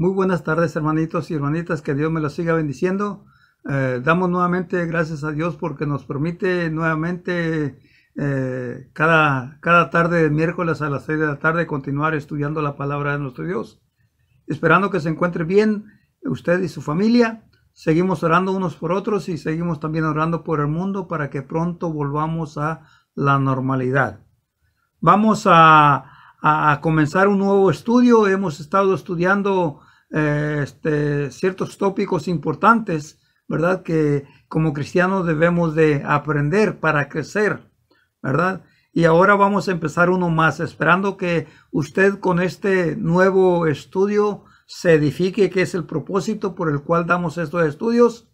Muy buenas tardes hermanitos y hermanitas, que Dios me los siga bendiciendo. Eh, damos nuevamente gracias a Dios porque nos permite nuevamente eh, cada, cada tarde de miércoles a las 6 de la tarde continuar estudiando la palabra de nuestro Dios. Esperando que se encuentre bien usted y su familia. Seguimos orando unos por otros y seguimos también orando por el mundo para que pronto volvamos a la normalidad. Vamos a, a comenzar un nuevo estudio. Hemos estado estudiando eh, este, ciertos tópicos importantes, ¿verdad? Que como cristianos debemos de aprender para crecer, ¿verdad? Y ahora vamos a empezar uno más, esperando que usted con este nuevo estudio se edifique, que es el propósito por el cual damos estos estudios.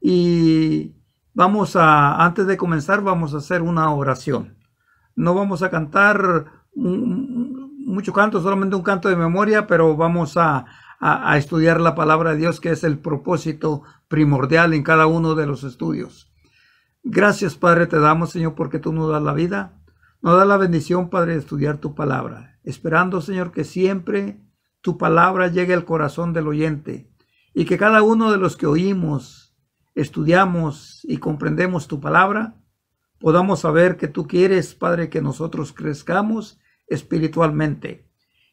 Y vamos a, antes de comenzar, vamos a hacer una oración. No vamos a cantar mucho canto, solamente un canto de memoria, pero vamos a, a, estudiar la palabra de Dios, que es el propósito primordial en cada uno de los estudios. Gracias, Padre, te damos, Señor, porque tú nos das la vida. Nos das la bendición, Padre, de estudiar tu palabra, esperando, Señor, que siempre tu palabra llegue al corazón del oyente y que cada uno de los que oímos, estudiamos y comprendemos tu palabra, podamos saber que tú quieres, Padre, que nosotros crezcamos espiritualmente.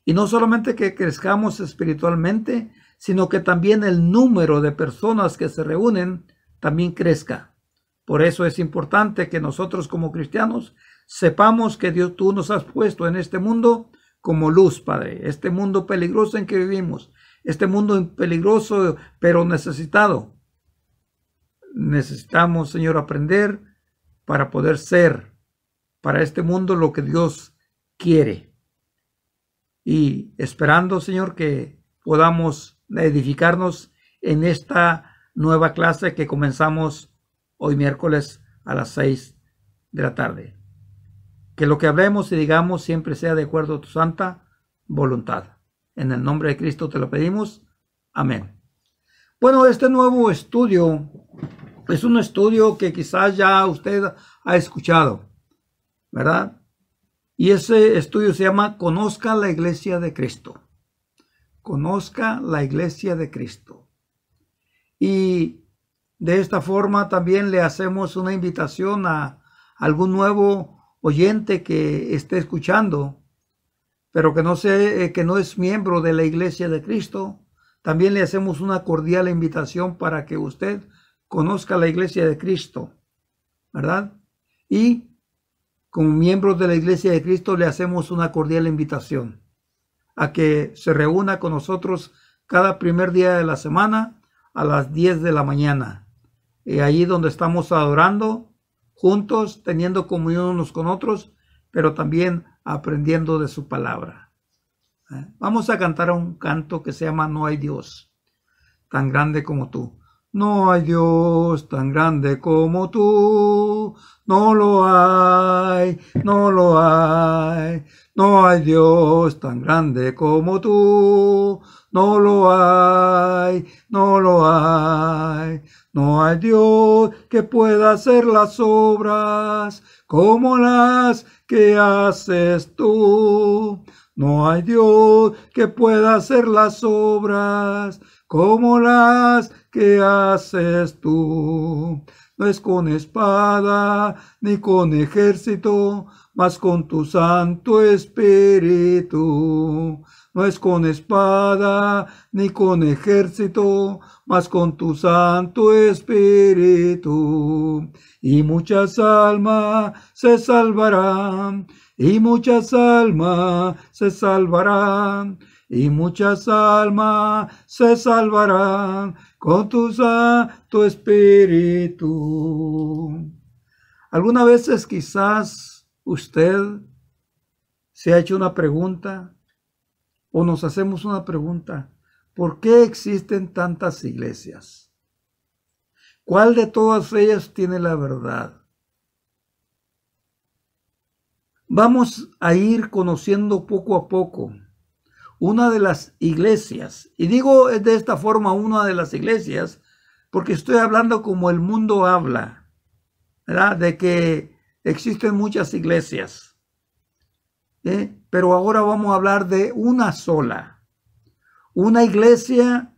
Y no solamente que crezcamos espiritualmente, sino que también el número de personas que se reúnen también crezca. Por eso es importante que nosotros como cristianos sepamos que Dios tú nos has puesto en este mundo como luz, Padre. Este mundo peligroso en que vivimos, este mundo peligroso pero necesitado. Necesitamos, Señor, aprender para poder ser para este mundo lo que Dios quiere y esperando, Señor, que podamos edificarnos en esta nueva clase que comenzamos hoy miércoles a las seis de la tarde. Que lo que hablemos y digamos siempre sea de acuerdo a tu santa voluntad. En el nombre de Cristo te lo pedimos. Amén. Bueno, este nuevo estudio es un estudio que quizás ya usted ha escuchado, ¿verdad? Y ese estudio se llama Conozca la Iglesia de Cristo. Conozca la Iglesia de Cristo. Y de esta forma también le hacemos una invitación a algún nuevo oyente que esté escuchando, pero que no, sé eh, que no es miembro de la Iglesia de Cristo. También le hacemos una cordial invitación para que usted conozca la Iglesia de Cristo, ¿verdad? Y como miembros de la Iglesia de Cristo le hacemos una cordial invitación a que se reúna con nosotros cada primer día de la semana a las 10 de la mañana. Y eh, allí donde estamos adorando juntos, teniendo comunión unos con otros, pero también aprendiendo de su palabra. Eh, vamos a cantar un canto que se llama No hay Dios, tan grande como tú. No hay Dios tan grande como tú. No lo hay, no lo hay. No hay Dios tan grande como tú. No lo hay, no lo hay. No hay Dios que pueda hacer las obras como las que haces tú. No hay Dios que pueda hacer las obras como las que haces tú. No es con espada ni con ejército, mas con tu Santo Espíritu. No es con espada ni con ejército, mas con tu Santo Espíritu. Y muchas almas se salvarán, y muchas almas se salvarán y muchas almas se salvarán con tu Santo Espíritu. Algunas veces quizás usted se ha hecho una pregunta o nos hacemos una pregunta. ¿Por qué existen tantas iglesias? ¿Cuál de todas ellas tiene la verdad? Vamos a ir conociendo poco a poco una de las iglesias, y digo de esta forma una de las iglesias, porque estoy hablando como el mundo habla, De que existen muchas iglesias. ¿eh? Pero ahora vamos a hablar de una sola. Una iglesia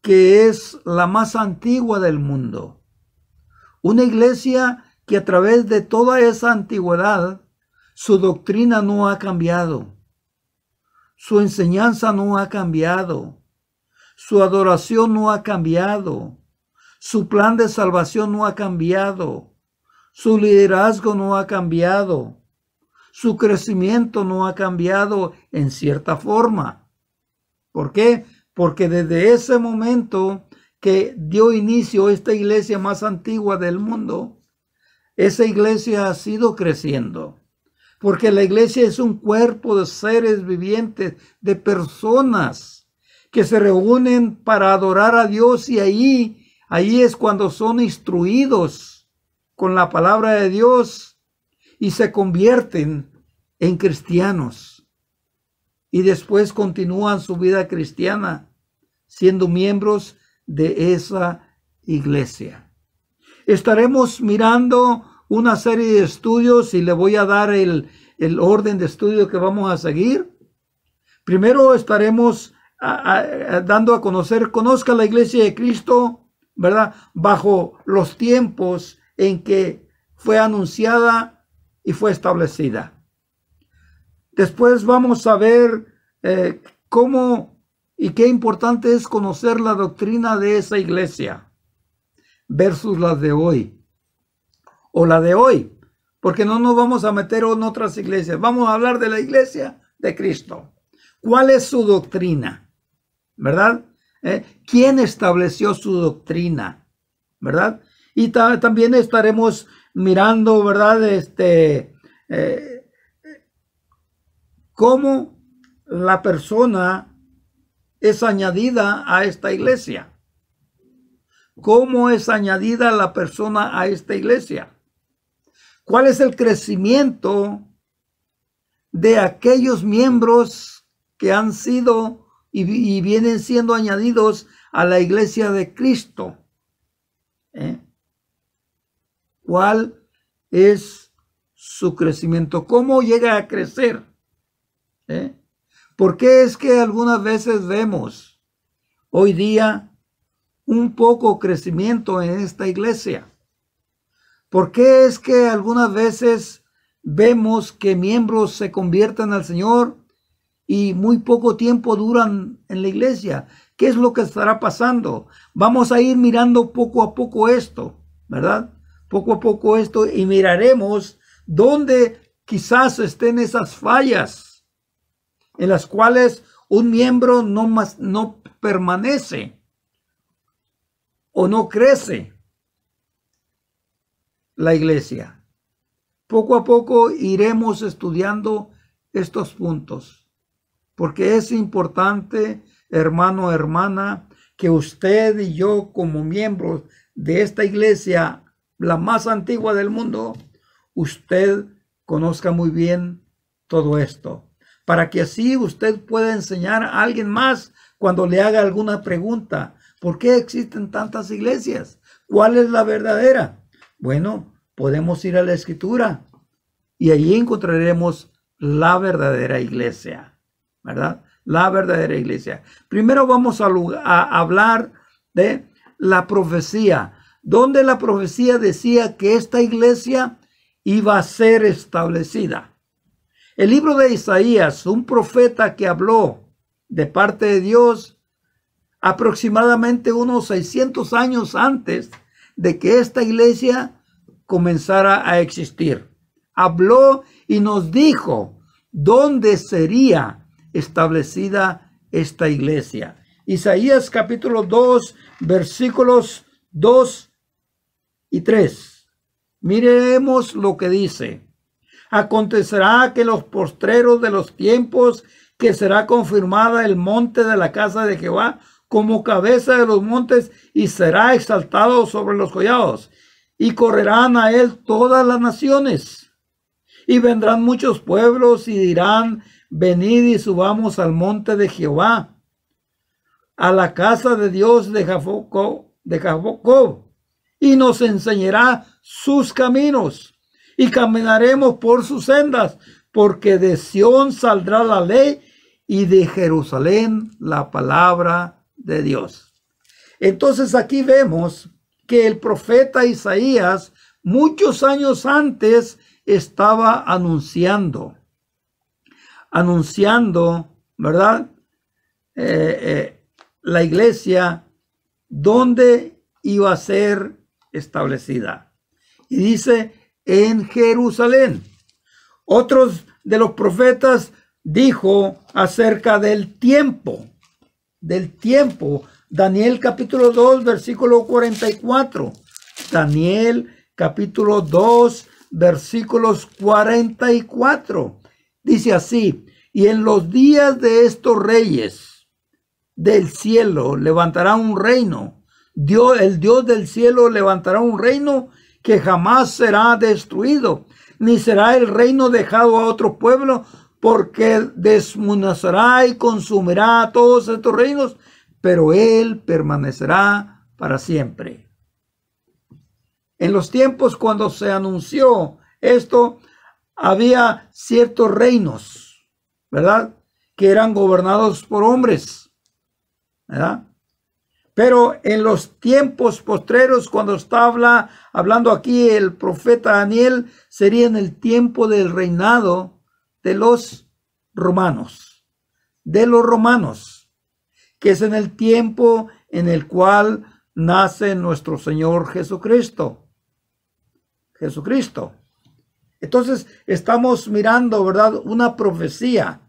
que es la más antigua del mundo. Una iglesia que a través de toda esa antigüedad, su doctrina no ha cambiado. Su enseñanza no ha cambiado. Su adoración no ha cambiado. Su plan de salvación no ha cambiado. Su liderazgo no ha cambiado. Su crecimiento no ha cambiado en cierta forma. ¿Por qué? Porque desde ese momento que dio inicio esta iglesia más antigua del mundo, esa iglesia ha sido creciendo porque la iglesia es un cuerpo de seres vivientes, de personas que se reúnen para adorar a Dios y ahí, ahí es cuando son instruidos con la palabra de Dios y se convierten en cristianos. Y después continúan su vida cristiana siendo miembros de esa iglesia. Estaremos mirando una serie de estudios y le voy a dar el, orden de estudio que vamos a seguir. Primero estaremos dando a conocer, conozca la iglesia de Cristo, ¿verdad? Bajo los tiempos en que fue anunciada y fue establecida. Después vamos a ver eh, cómo y qué importante es conocer la doctrina de esa iglesia versus las de hoy o la de hoy, porque no nos vamos a meter en otras iglesias. Vamos a hablar de la iglesia de Cristo. ¿Cuál es su doctrina? ¿Verdad? ¿Eh? ¿Quién estableció su doctrina? ¿Verdad? Y también estaremos mirando, ¿verdad? Este, eh, cómo la persona es añadida a esta iglesia. ¿Cómo es añadida la persona a esta iglesia? ¿Cuál es el crecimiento de aquellos miembros que han sido y, vienen siendo añadidos a la iglesia de Cristo? ¿Eh? ¿Cuál es su crecimiento? ¿Cómo llega a crecer? ¿Eh? ¿Por qué es que algunas veces vemos hoy día un poco crecimiento en esta iglesia? ¿Por qué es que algunas veces vemos que miembros se convierten al Señor y muy poco tiempo duran en la iglesia? ¿Qué es lo que estará pasando? Vamos a ir mirando poco a poco esto, ¿verdad? Poco a poco esto y miraremos dónde quizás estén esas fallas en las cuales un miembro no, más, no permanece o no crece la iglesia. Poco a poco iremos estudiando estos puntos, porque es importante, hermano, hermana, que usted y yo como miembros de esta iglesia, la más antigua del mundo, usted conozca muy bien todo esto, para que así usted pueda enseñar a alguien más cuando le haga alguna pregunta. ¿Por qué existen tantas iglesias? ¿Cuál es la verdadera? Bueno, podemos ir a la escritura y allí encontraremos la verdadera iglesia, ¿verdad? La verdadera iglesia. Primero vamos a, hablar de la profecía, donde la profecía decía que esta iglesia iba a ser establecida. El libro de Isaías, un profeta que habló de parte de Dios aproximadamente unos 600 años antes de que esta iglesia comenzara a existir. Habló y nos dijo dónde sería establecida esta iglesia. Isaías capítulo 2, versículos 2 y 3. Miremos lo que dice. Acontecerá que los postreros de los tiempos que será confirmada el monte de la casa de Jehová como cabeza de los montes y será exaltado sobre los collados. Y correrán a él todas las naciones. Y vendrán muchos pueblos y dirán, venid y subamos al monte de Jehová, a la casa de Dios de Jacob, de Jacob, y nos enseñará sus caminos, y caminaremos por sus sendas, porque de Sión saldrá la ley y de Jerusalén la palabra de Dios. Entonces aquí vemos que el profeta Isaías muchos años antes estaba anunciando, anunciando, ¿verdad? Eh, eh, la iglesia donde iba a ser establecida. Y dice, en Jerusalén. Otros de los profetas dijo acerca del tiempo del tiempo. Daniel capítulo 2, versículo 44. Daniel capítulo 2, versículos 44. Dice así, y en los días de estos reyes del cielo levantará un reino. Dios, el Dios del cielo levantará un reino que jamás será destruido, ni será el reino dejado a otro pueblo, porque desmunazará y consumirá todos estos reinos, pero él permanecerá para siempre. En los tiempos cuando se anunció esto, había ciertos reinos, ¿verdad? Que eran gobernados por hombres, ¿verdad? Pero en los tiempos postreros, cuando está habla, hablando aquí el profeta Daniel, sería en el tiempo del reinado de los romanos, de los romanos, que es en el tiempo en el cual nace nuestro Señor Jesucristo. Jesucristo. Entonces estamos mirando, ¿verdad? Una profecía.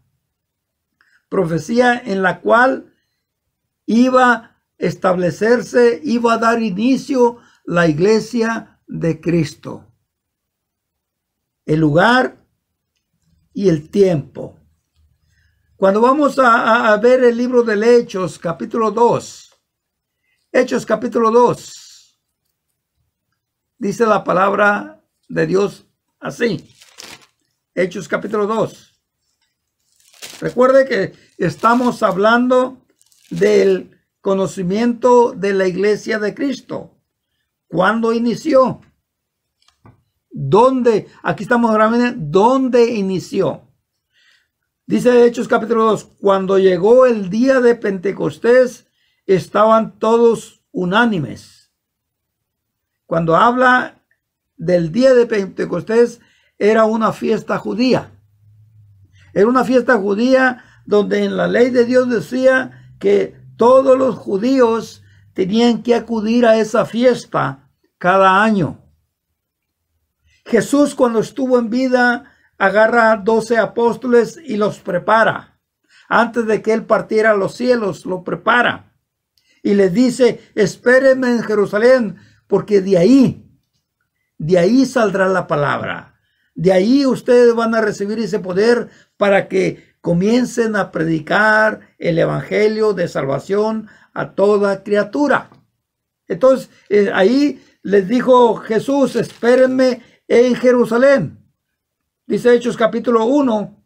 Profecía en la cual iba a establecerse, iba a dar inicio la iglesia de Cristo. El lugar y el tiempo. Cuando vamos a, ver el libro del Hechos, capítulo 2, Hechos capítulo 2, dice la palabra de Dios así. Hechos capítulo 2. Recuerde que estamos hablando del conocimiento de la iglesia de Cristo. ¿Cuándo inició? ¿Dónde? Aquí estamos grabando. ¿Dónde inició? Dice Hechos capítulo 2. Cuando llegó el día de Pentecostés, estaban todos unánimes. Cuando habla del día de Pentecostés, era una fiesta judía. Era una fiesta judía donde en la ley de Dios decía que todos los judíos tenían que acudir a esa fiesta cada año. Jesús cuando estuvo en vida agarra doce apóstoles y los prepara. Antes de que él partiera a los cielos, lo prepara. Y le dice, espérenme en Jerusalén, porque de ahí, de ahí saldrá la palabra. De ahí ustedes van a recibir ese poder para que comiencen a predicar el evangelio de salvación a toda criatura. Entonces, eh, ahí les dijo Jesús, espérenme en Jerusalén. Dice Hechos capítulo 1,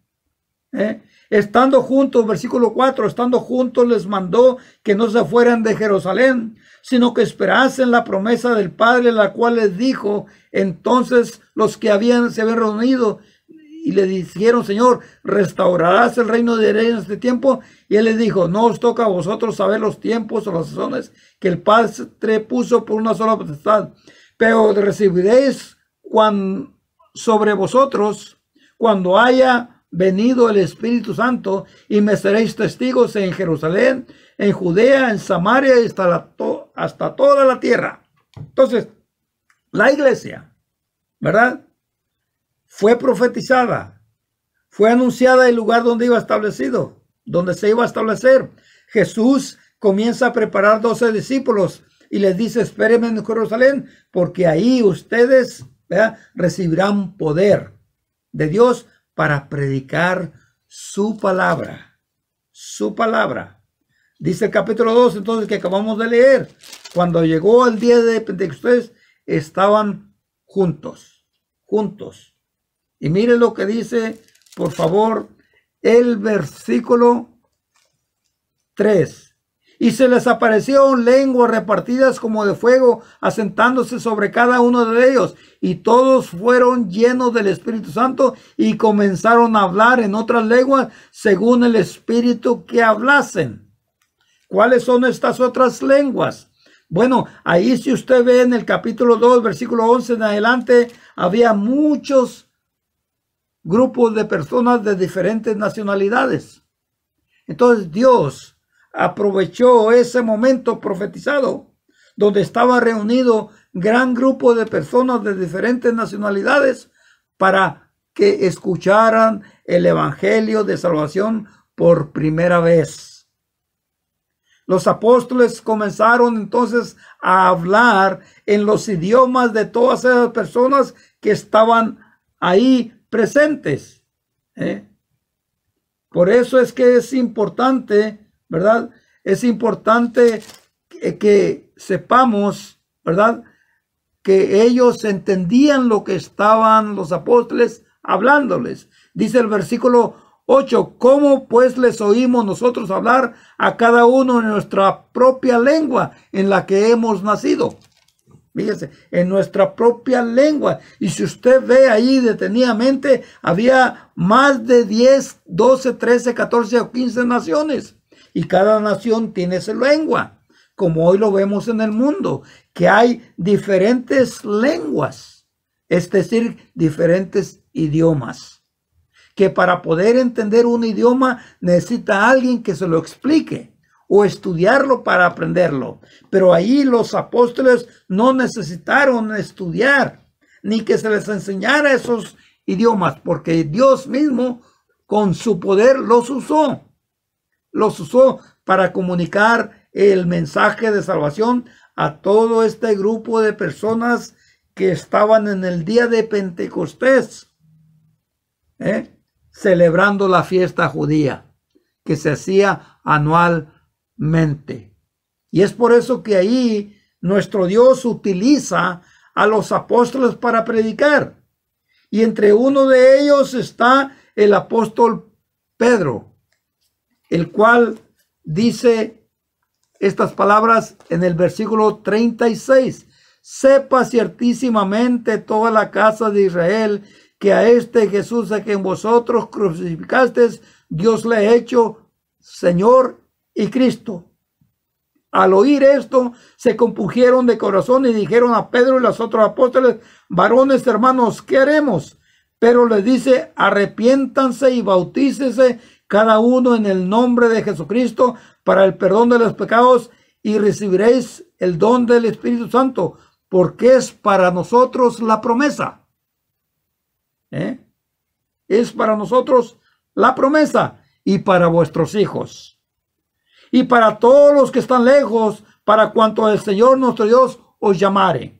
¿eh? estando juntos, versículo 4, estando juntos les mandó que no se fueran de Jerusalén, sino que esperasen la promesa del Padre, la cual les dijo entonces los que habían, se habían reunido y le dijeron, Señor, restaurarás el reino de Israel en este tiempo. Y él les dijo, no os toca a vosotros saber los tiempos o las razones que el Padre puso por una sola potestad, pero recibiréis cuando, sobre vosotros cuando haya venido el Espíritu Santo y me seréis testigos en Jerusalén, en Judea, en Samaria y hasta, la hasta toda la tierra. Entonces, la iglesia, ¿verdad? Fue profetizada, fue anunciada el lugar donde iba establecido, donde se iba a establecer. Jesús comienza a preparar 12 discípulos y les dice, espérenme en Jerusalén, porque ahí ustedes recibirán poder de Dios para predicar su palabra. Su palabra. Dice el capítulo 2, entonces, que acabamos de leer. Cuando llegó el día de Pentecostés, estaban juntos, juntos. Y miren lo que dice, por favor, el versículo 3. Y se les aparecieron lenguas repartidas como de fuego, asentándose sobre cada uno de ellos. Y todos fueron llenos del Espíritu Santo y comenzaron a hablar en otras lenguas según el Espíritu que hablasen. ¿Cuáles son estas otras lenguas? Bueno, ahí si usted ve en el capítulo 2, versículo 11 en adelante, había muchos grupos de personas de diferentes nacionalidades. Entonces Dios aprovechó ese momento profetizado donde estaba reunido gran grupo de personas de diferentes nacionalidades para que escucharan el Evangelio de Salvación por primera vez. Los apóstoles comenzaron entonces a hablar en los idiomas de todas esas personas que estaban ahí presentes. ¿eh? Por eso es que es importante ¿verdad? Es importante que, sepamos, ¿verdad? Que ellos entendían lo que estaban los apóstoles hablándoles. Dice el versículo 8, ¿cómo pues les oímos nosotros hablar a cada uno en nuestra propia lengua en la que hemos nacido? Fíjese, en nuestra propia lengua. Y si usted ve ahí detenidamente, había más de 10, 12, 13, 14 o 15 naciones y cada nación tiene su lengua, como hoy lo vemos en el mundo, que hay diferentes lenguas, es decir, diferentes idiomas, que para poder entender un idioma necesita alguien que se lo explique o estudiarlo para aprenderlo. Pero ahí los apóstoles no necesitaron estudiar ni que se les enseñara esos idiomas, porque Dios mismo con su poder los usó los usó para comunicar el mensaje de salvación a todo este grupo de personas que estaban en el día de Pentecostés, ¿eh? celebrando la fiesta judía que se hacía anualmente. Y es por eso que ahí nuestro Dios utiliza a los apóstoles para predicar. Y entre uno de ellos está el apóstol Pedro el cual dice estas palabras en el versículo 36. Sepa ciertísimamente toda la casa de Israel que a este Jesús a quien vosotros crucificaste, Dios le ha hecho Señor y Cristo. Al oír esto, se compugieron de corazón y dijeron a Pedro y los otros apóstoles, varones hermanos, ¿qué haremos? Pero le dice, arrepiéntanse y bautícese cada uno en el nombre de Jesucristo para el perdón de los pecados y recibiréis el don del Espíritu Santo, porque es para nosotros la promesa. ¿Eh? Es para nosotros la promesa y para vuestros hijos. Y para todos los que están lejos, para cuanto el Señor nuestro Dios os llamare.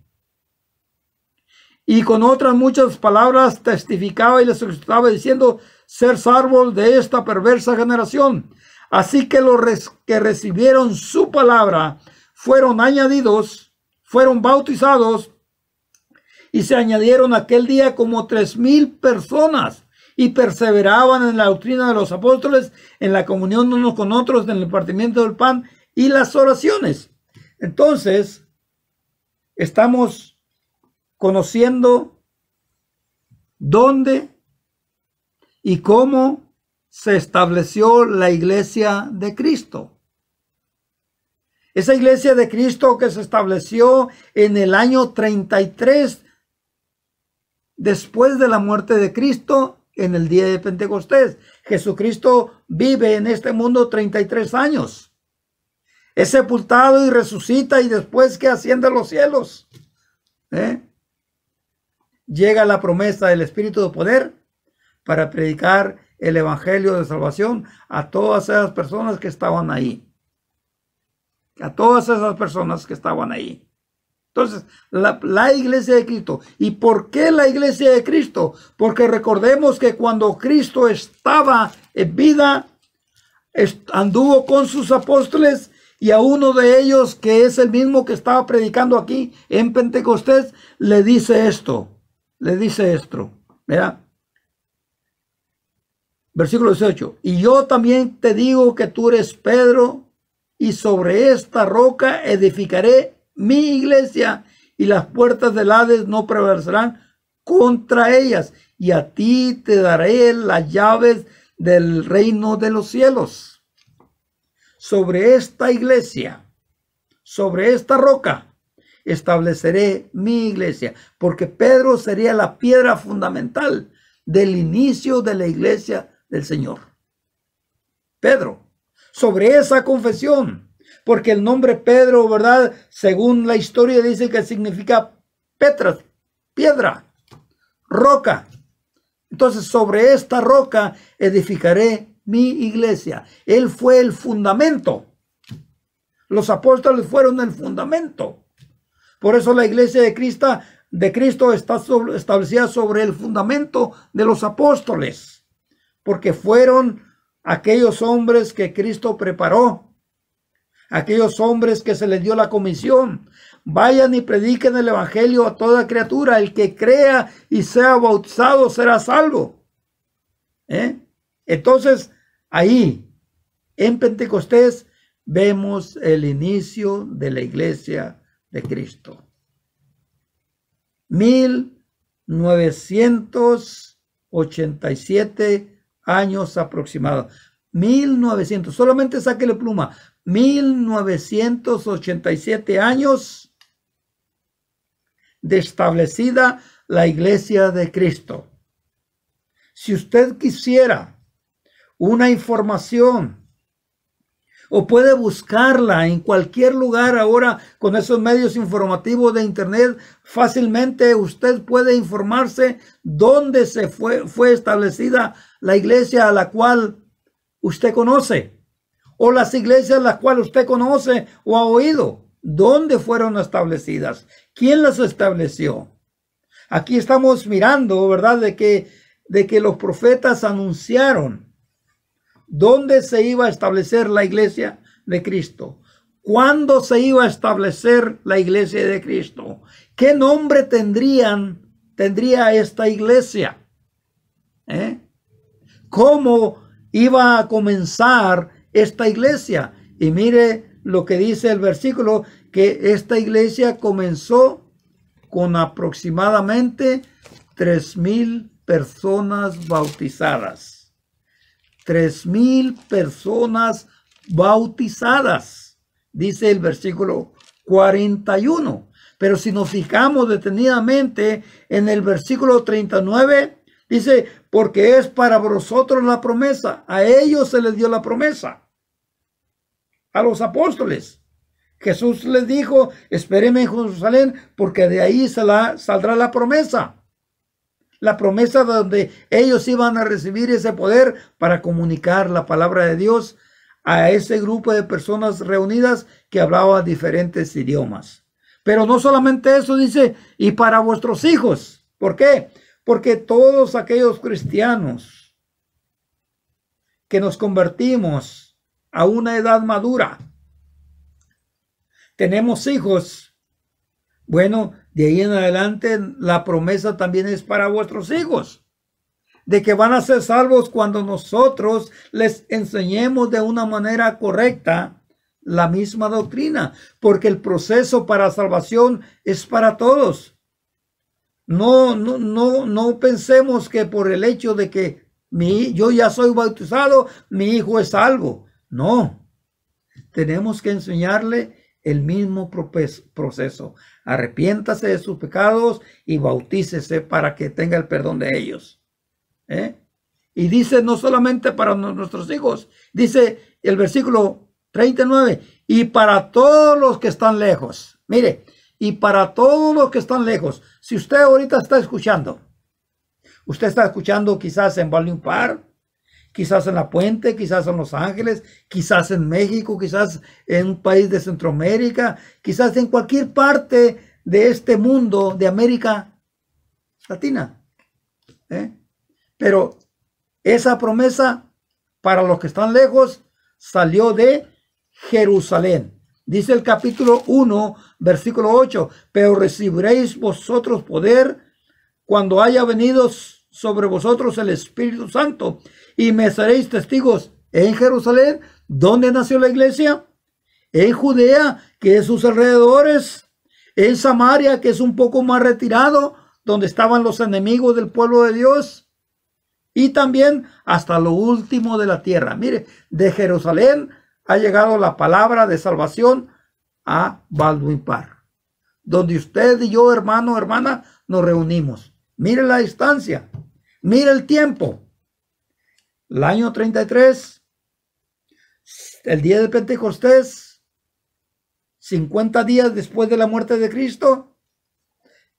Y con otras muchas palabras testificaba y les estaba diciendo, ser árbol de esta perversa generación. Así que los que recibieron su palabra fueron añadidos, fueron bautizados y se añadieron aquel día como tres mil personas y perseveraban en la doctrina de los apóstoles, en la comunión unos con otros, en el partimiento del pan y las oraciones. Entonces, estamos conociendo dónde y cómo se estableció la iglesia de Cristo. Esa iglesia de Cristo que se estableció en el año 33 después de la muerte de Cristo en el día de Pentecostés. Jesucristo vive en este mundo 33 años. Es sepultado y resucita y después que asciende a los cielos. ¿eh? Llega la promesa del Espíritu de Poder para predicar el Evangelio de Salvación a todas esas personas que estaban ahí. A todas esas personas que estaban ahí. Entonces, la, iglesia de Cristo. ¿Y por qué la iglesia de Cristo? Porque recordemos que cuando Cristo estaba en vida, anduvo con sus apóstoles y a uno de ellos, que es el mismo que estaba predicando aquí en Pentecostés, le dice esto. Le dice esto. Mira, Versículo 18. Y yo también te digo que tú eres Pedro y sobre esta roca edificaré mi iglesia y las puertas del Hades no prevalecerán contra ellas. Y a ti te daré las llaves del reino de los cielos. Sobre esta iglesia, sobre esta roca, estableceré mi iglesia, porque Pedro sería la piedra fundamental del inicio de la iglesia del Señor. Pedro, sobre esa confesión, porque el nombre Pedro, ¿verdad? Según la historia dice que significa Petra, piedra, roca. Entonces, sobre esta roca edificaré mi iglesia. Él fue el fundamento. Los apóstoles fueron el fundamento. Por eso la iglesia de Cristo, de Cristo está establecida sobre el fundamento de los apóstoles porque fueron aquellos hombres que Cristo preparó, aquellos hombres que se les dio la comisión. Vayan y prediquen el Evangelio a toda criatura. El que crea y sea bautizado será salvo. ¿Eh? Entonces, ahí, en Pentecostés, vemos el inicio de la iglesia de Cristo. 1987 años aproximados. 1900, solamente sáquele pluma, 1987 años de establecida la iglesia de Cristo. Si usted quisiera una información o puede buscarla en cualquier lugar ahora con esos medios informativos de internet. Fácilmente usted puede informarse dónde se fue, fue establecida la iglesia a la cual usted conoce o las iglesias las cuales usted conoce o ha oído. ¿Dónde fueron establecidas? ¿Quién las estableció? Aquí estamos mirando, ¿verdad? De que, de que los profetas anunciaron dónde se iba a establecer la iglesia de Cristo, cuándo se iba a establecer la iglesia de Cristo, qué nombre tendrían, tendría esta iglesia, ¿Eh? cómo iba a comenzar esta iglesia. Y mire lo que dice el versículo, que esta iglesia comenzó con aproximadamente tres mil personas bautizadas tres mil personas bautizadas, dice el versículo 41. Pero si nos fijamos detenidamente en el versículo 39, dice, porque es para vosotros la promesa, a ellos se les dio la promesa, a los apóstoles. Jesús les dijo, espéreme en Jerusalén, porque de ahí saldrá la promesa la promesa donde ellos iban a recibir ese poder para comunicar la palabra de Dios a ese grupo de personas reunidas que hablaba diferentes idiomas. Pero no solamente eso dice, y para vuestros hijos. ¿Por qué? Porque todos aquellos cristianos que nos convertimos a una edad madura, tenemos hijos, bueno, de ahí en adelante la promesa también es para vuestros hijos, de que van a ser salvos cuando nosotros les enseñemos de una manera correcta la misma doctrina, porque el proceso para salvación es para todos. No, no, no, no pensemos que por el hecho de que mi, yo ya soy bautizado, mi hijo es salvo. No, tenemos que enseñarle el mismo proceso. Arrepiéntase de sus pecados y bautícese para que tenga el perdón de ellos. ¿eh? Y dice no solamente para nuestros hijos, dice el versículo 39, y para todos los que están lejos. Mire, y para todos los que están lejos, si usted ahorita está escuchando, usted está escuchando quizás en Valley Park, quizás en La Puente, quizás en Los Ángeles, quizás en México, quizás en un país de Centroamérica, quizás en cualquier parte de este mundo, de América Latina. ¿eh? Pero esa promesa para los que están lejos salió de Jerusalén. Dice el capítulo 1, versículo 8, pero recibiréis vosotros poder cuando haya venido sobre vosotros el Espíritu Santo y me seréis testigos en Jerusalén, donde nació la iglesia, en Judea, que es sus alrededores, en Samaria, que es un poco más retirado, donde estaban los enemigos del pueblo de Dios, y también hasta lo último de la tierra. Mire, de Jerusalén ha llegado la palabra de salvación a Baldwin donde usted y yo, hermano, hermana, nos reunimos. Mire la distancia. Mire el tiempo. El año 33, el día de Pentecostés, 50 días después de la muerte de Cristo,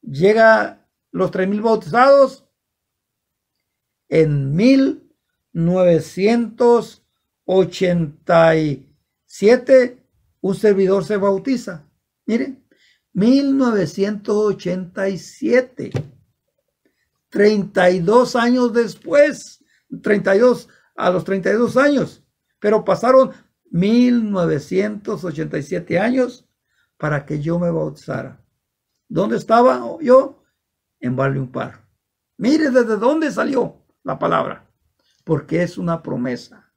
llega los 3.000 bautizados en 1987 un servidor se bautiza. Mire, 1987. 32 años después, 32, a los 32 años, pero pasaron 1987 años para que yo me bautizara. ¿Dónde estaba yo? En Par. Mire desde dónde salió la palabra, porque es una promesa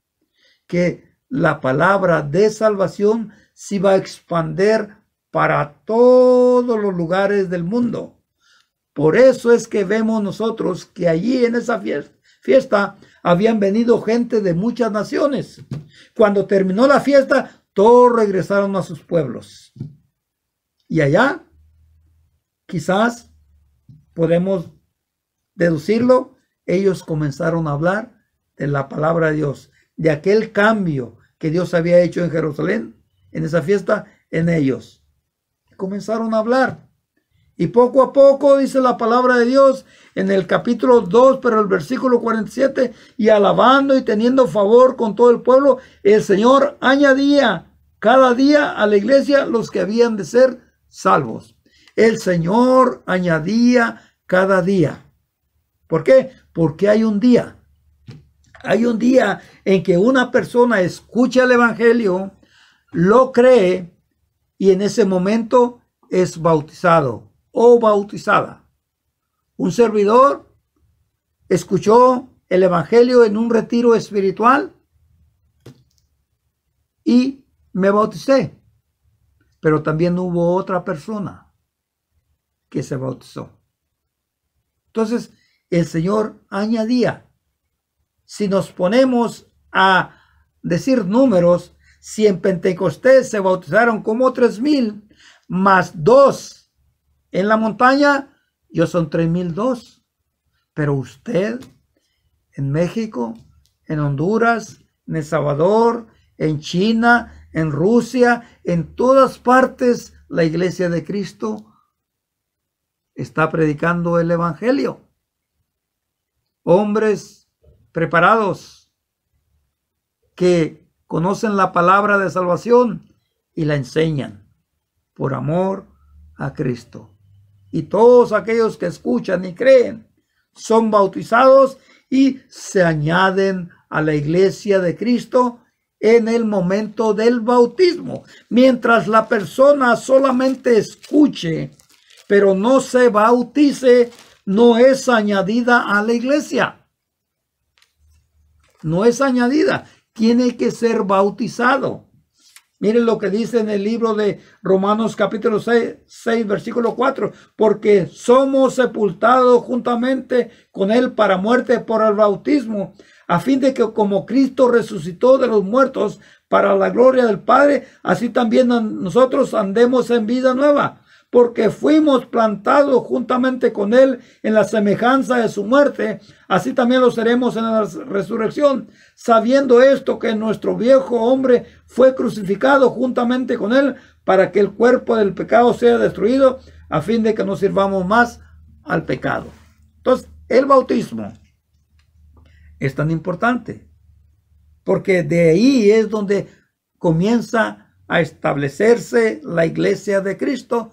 que la palabra de salvación se va a expander para todos los lugares del mundo. Por eso es que vemos nosotros que allí en esa fiesta, habían venido gente de muchas naciones. Cuando terminó la fiesta, todos regresaron a sus pueblos. Y allá, quizás podemos deducirlo, ellos comenzaron a hablar de la palabra de Dios, de aquel cambio que Dios había hecho en Jerusalén, en esa fiesta, en ellos. Comenzaron a hablar. Y poco a poco dice la palabra de Dios en el capítulo 2, pero el versículo 47, y alabando y teniendo favor con todo el pueblo, el Señor añadía cada día a la iglesia los que habían de ser salvos. El Señor añadía cada día. ¿Por qué? Porque hay un día. Hay un día en que una persona escucha el Evangelio, lo cree y en ese momento es bautizado o bautizada. Un servidor escuchó el Evangelio en un retiro espiritual y me bauticé. Pero también hubo otra persona que se bautizó. Entonces, el Señor añadía, si nos ponemos a decir números, si en Pentecostés se bautizaron como tres mil, más dos en la montaña, yo son 3002. Pero usted, en México, en Honduras, en El Salvador, en China, en Rusia, en todas partes, la iglesia de Cristo está predicando el Evangelio. Hombres preparados que conocen la palabra de salvación y la enseñan por amor a Cristo y todos aquellos que escuchan y creen son bautizados y se añaden a la iglesia de Cristo en el momento del bautismo. Mientras la persona solamente escuche, pero no se bautice, no es añadida a la iglesia. No es añadida, tiene que ser bautizado. Miren lo que dice en el libro de Romanos capítulo 6, versículo 4, porque somos sepultados juntamente con él para muerte por el bautismo, a fin de que como Cristo resucitó de los muertos para la gloria del Padre, así también nosotros andemos en vida nueva porque fuimos plantados juntamente con Él en la semejanza de su muerte, así también lo seremos en la resurrección, sabiendo esto que nuestro viejo hombre fue crucificado juntamente con Él para que el cuerpo del pecado sea destruido, a fin de que no sirvamos más al pecado. Entonces, el bautismo es tan importante, porque de ahí es donde comienza a establecerse la iglesia de Cristo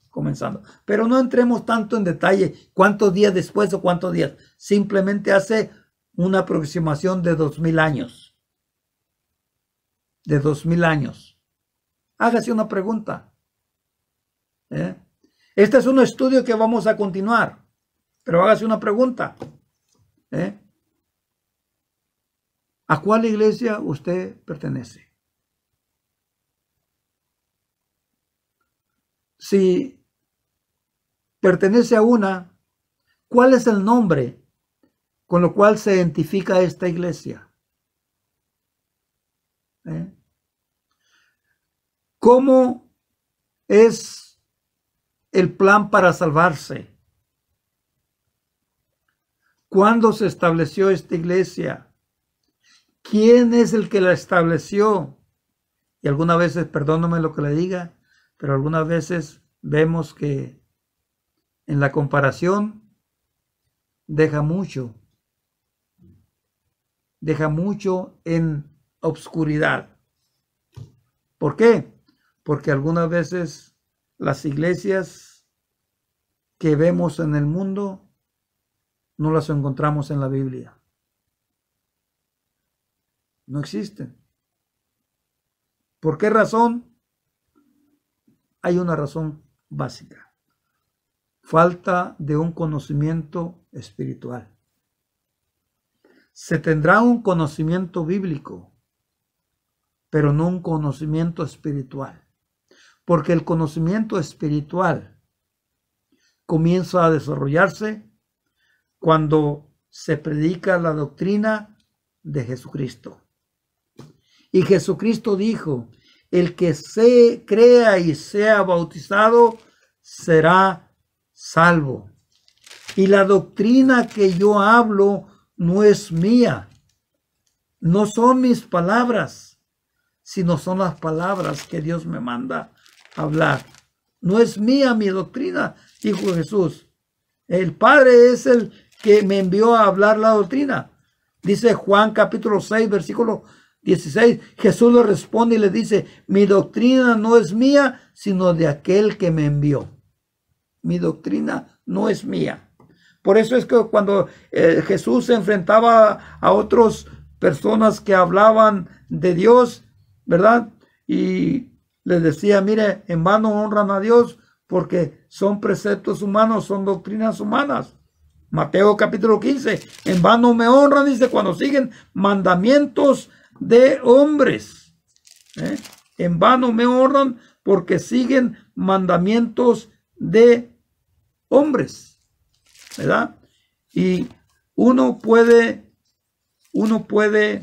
comenzando. Pero no entremos tanto en detalle cuántos días después o cuántos días. Simplemente hace una aproximación de dos mil años. De dos mil años. Hágase una pregunta. ¿Eh? Este es un estudio que vamos a continuar. Pero hágase una pregunta. ¿Eh? ¿A cuál iglesia usted pertenece? Si pertenece a una, ¿cuál es el nombre con lo cual se identifica esta iglesia? ¿Eh? ¿Cómo es el plan para salvarse? ¿Cuándo se estableció esta iglesia? ¿Quién es el que la estableció? Y algunas veces, perdóname lo que le diga, pero algunas veces vemos que en la comparación deja mucho, deja mucho en obscuridad. ¿Por qué? Porque algunas veces las iglesias que vemos en el mundo no las encontramos en la Biblia. No existen. ¿Por qué razón? Hay una razón básica falta de un conocimiento espiritual. Se tendrá un conocimiento bíblico, pero no un conocimiento espiritual, porque el conocimiento espiritual comienza a desarrollarse cuando se predica la doctrina de Jesucristo. Y Jesucristo dijo, el que se crea y sea bautizado será salvo. Y la doctrina que yo hablo no es mía, no son mis palabras, sino son las palabras que Dios me manda hablar. No es mía mi doctrina, dijo Jesús. El Padre es el que me envió a hablar la doctrina. Dice Juan capítulo 6, versículo 16. Jesús le responde y le dice, mi doctrina no es mía, sino de aquel que me envió. Mi doctrina no es mía. Por eso es que cuando eh, Jesús se enfrentaba a otras personas que hablaban de Dios, ¿verdad? Y les decía, mire, en vano honran a Dios porque son preceptos humanos, son doctrinas humanas. Mateo capítulo 15, en vano me honran, dice, cuando siguen mandamientos de hombres. ¿Eh? En vano me honran porque siguen mandamientos de hombres, ¿verdad? Y uno puede, uno puede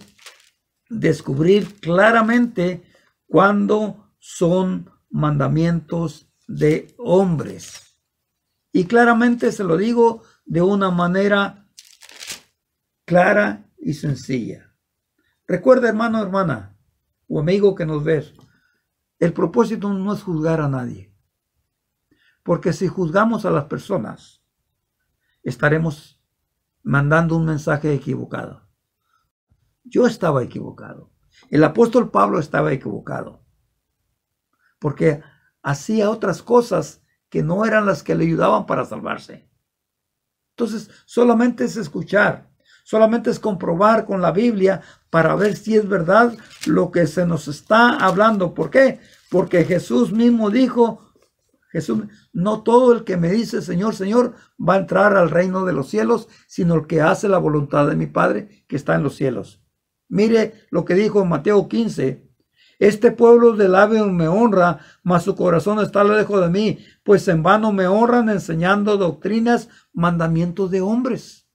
descubrir claramente cuando son mandamientos de hombres. Y claramente se lo digo de una manera clara y sencilla. Recuerda, hermano, hermana, o amigo que nos ves, el propósito no es juzgar a nadie. Porque si juzgamos a las personas, estaremos mandando un mensaje equivocado. Yo estaba equivocado. El apóstol Pablo estaba equivocado. Porque hacía otras cosas que no eran las que le ayudaban para salvarse. Entonces, solamente es escuchar, solamente es comprobar con la Biblia para ver si es verdad lo que se nos está hablando. ¿Por qué? Porque Jesús mismo dijo, Jesús, no todo el que me dice Señor, Señor, va a entrar al reino de los cielos, sino el que hace la voluntad de mi Padre que está en los cielos. Mire lo que dijo Mateo 15. Este pueblo de labios me honra, mas su corazón está lejos de mí, pues en vano me honran enseñando doctrinas, mandamientos de hombres.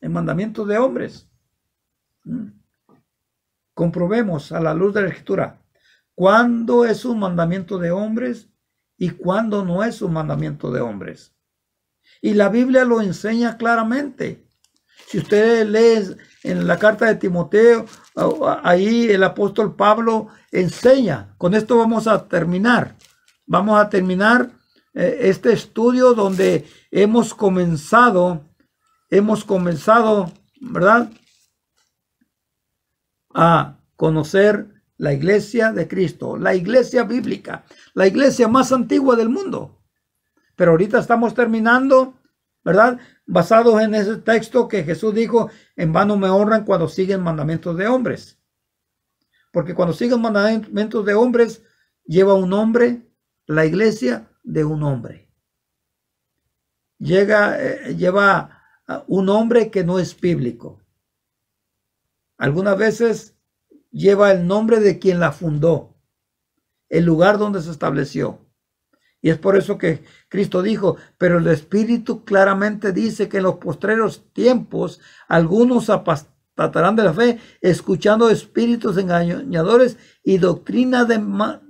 En mandamientos de hombres. ¿Mm? Comprobemos a la luz de la escritura. ¿Cuándo es un mandamiento de hombres y cuando no es un mandamiento de hombres. Y la Biblia lo enseña claramente. Si ustedes leen en la carta de Timoteo, ahí el apóstol Pablo enseña. Con esto vamos a terminar. Vamos a terminar eh, este estudio donde hemos comenzado, hemos comenzado, ¿verdad? A conocer la iglesia de Cristo, la iglesia bíblica, la iglesia más antigua del mundo. Pero ahorita estamos terminando, ¿verdad? Basados en ese texto que Jesús dijo, en vano me honran cuando siguen mandamientos de hombres. Porque cuando siguen mandamientos de hombres, lleva un hombre, la iglesia de un hombre. Llega, eh, lleva un hombre que no es bíblico. Algunas veces lleva el nombre de quien la fundó, el lugar donde se estableció. Y es por eso que Cristo dijo, pero el Espíritu claramente dice que en los postreros tiempos algunos apastatarán de la fe, escuchando espíritus engañadores y doctrina de,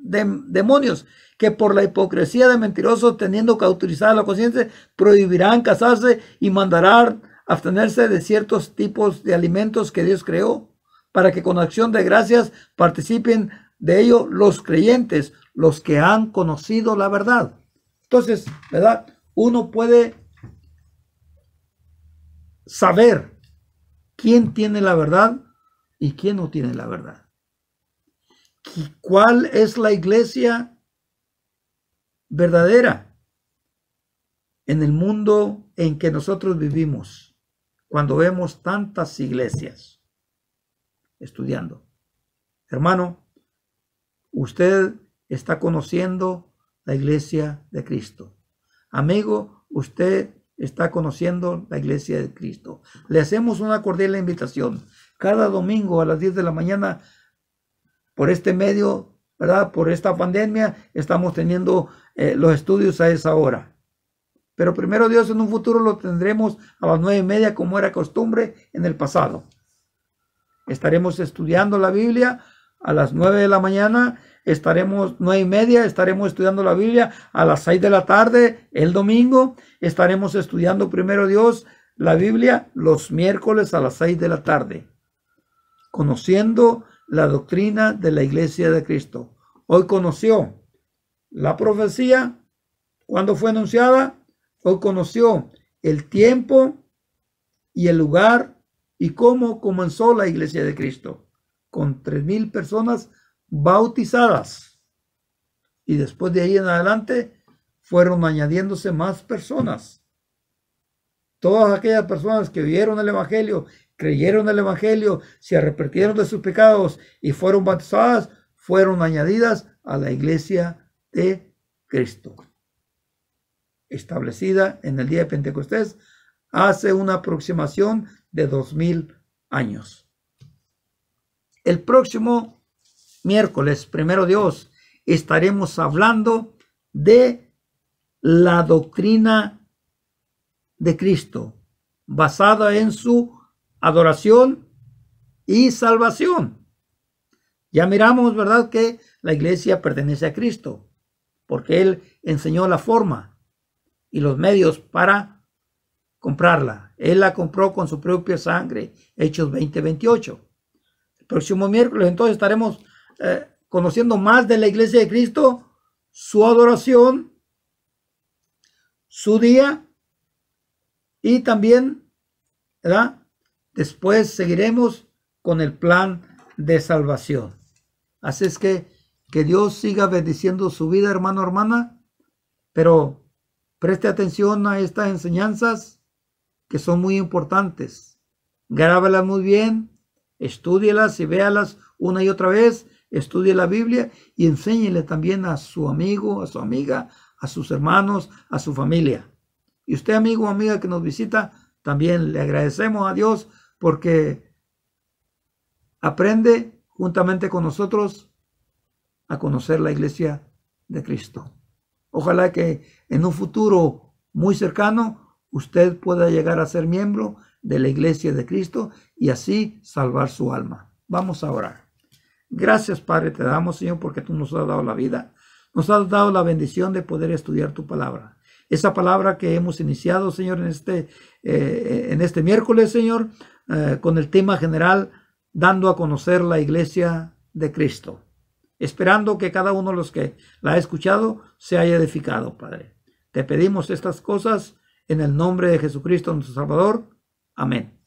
de demonios, que por la hipocresía de mentirosos, teniendo cauterizada la conciencia, prohibirán casarse y mandarán abstenerse de ciertos tipos de alimentos que Dios creó para que con acción de gracias participen de ello los creyentes, los que han conocido la verdad. Entonces, ¿verdad? Uno puede saber quién tiene la verdad y quién no tiene la verdad. ¿Cuál es la iglesia verdadera en el mundo en que nosotros vivimos? Cuando vemos tantas iglesias estudiando. Hermano, usted está conociendo la iglesia de Cristo. Amigo, usted está conociendo la iglesia de Cristo. Le hacemos una cordial invitación. Cada domingo a las 10 de la mañana, por este medio, ¿verdad? Por esta pandemia, estamos teniendo eh, los estudios a esa hora. Pero primero Dios, en un futuro lo tendremos a las nueve y media, como era costumbre en el pasado. Estaremos estudiando la Biblia a las nueve de la mañana, estaremos nueve y media, estaremos estudiando la Biblia a las seis de la tarde el domingo, estaremos estudiando primero Dios la Biblia los miércoles a las seis de la tarde, conociendo la doctrina de la iglesia de Cristo. Hoy conoció la profecía, cuando fue anunciada, hoy conoció el tiempo y el lugar ¿Y cómo comenzó la iglesia de Cristo? Con tres mil personas bautizadas. Y después de ahí en adelante fueron añadiéndose más personas. Todas aquellas personas que vieron el Evangelio, creyeron el Evangelio, se arrepintieron de sus pecados y fueron bautizadas, fueron añadidas a la iglesia de Cristo. Establecida en el día de Pentecostés, hace una aproximación de dos mil años. El próximo miércoles, primero Dios, estaremos hablando de la doctrina de Cristo, basada en su adoración y salvación. Ya miramos, ¿verdad?, que la iglesia pertenece a Cristo, porque Él enseñó la forma y los medios para comprarla, él la compró con su propia sangre, Hechos 20:28. El próximo miércoles entonces estaremos eh, conociendo más de la iglesia de Cristo, su adoración, su día y también, ¿verdad? Después seguiremos con el plan de salvación. Así es que que Dios siga bendiciendo su vida, hermano, hermana, pero preste atención a estas enseñanzas que son muy importantes. Grábalas muy bien, estúdialas y véalas una y otra vez, estudie la Biblia y enséñele también a su amigo, a su amiga, a sus hermanos, a su familia. Y usted, amigo o amiga que nos visita, también le agradecemos a Dios porque aprende juntamente con nosotros a conocer la iglesia de Cristo. Ojalá que en un futuro muy cercano usted pueda llegar a ser miembro de la iglesia de Cristo y así salvar su alma. Vamos a orar. Gracias Padre, te damos Señor porque tú nos has dado la vida. Nos has dado la bendición de poder estudiar tu palabra. Esa palabra que hemos iniciado, Señor, en este, eh, en este miércoles, Señor, eh, con el tema general, dando a conocer la iglesia de Cristo. Esperando que cada uno de los que la ha escuchado se haya edificado, Padre. Te pedimos estas cosas en el nombre de Jesucristo nuestro Salvador. Amén.